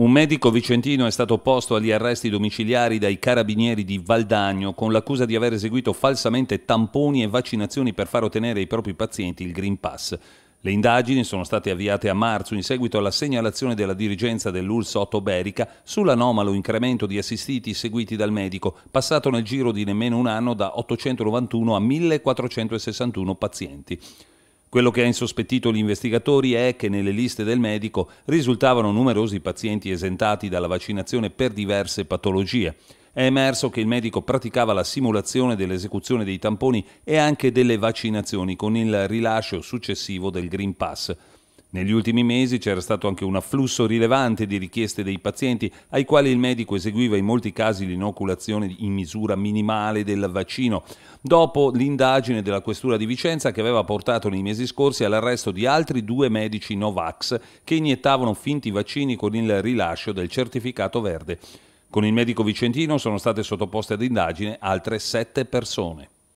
Un medico vicentino è stato posto agli arresti domiciliari dai carabinieri di Valdagno con l'accusa di aver eseguito falsamente tamponi e vaccinazioni per far ottenere ai propri pazienti il Green Pass. Le indagini sono state avviate a marzo in seguito alla segnalazione della dirigenza dell'URSS Ottoberica sull'anomalo incremento di assistiti seguiti dal medico, passato nel giro di nemmeno un anno da 891 a 1461 pazienti. Quello che ha insospettito gli investigatori è che nelle liste del medico risultavano numerosi pazienti esentati dalla vaccinazione per diverse patologie. È emerso che il medico praticava la simulazione dell'esecuzione dei tamponi e anche delle vaccinazioni con il rilascio successivo del Green Pass. Negli ultimi mesi c'era stato anche un afflusso rilevante di richieste dei pazienti ai quali il medico eseguiva in molti casi l'inoculazione in misura minimale del vaccino, dopo l'indagine della Questura di Vicenza che aveva portato nei mesi scorsi all'arresto di altri due medici Novax che iniettavano finti vaccini con il rilascio del certificato verde. Con il medico vicentino sono state sottoposte ad indagine altre sette persone.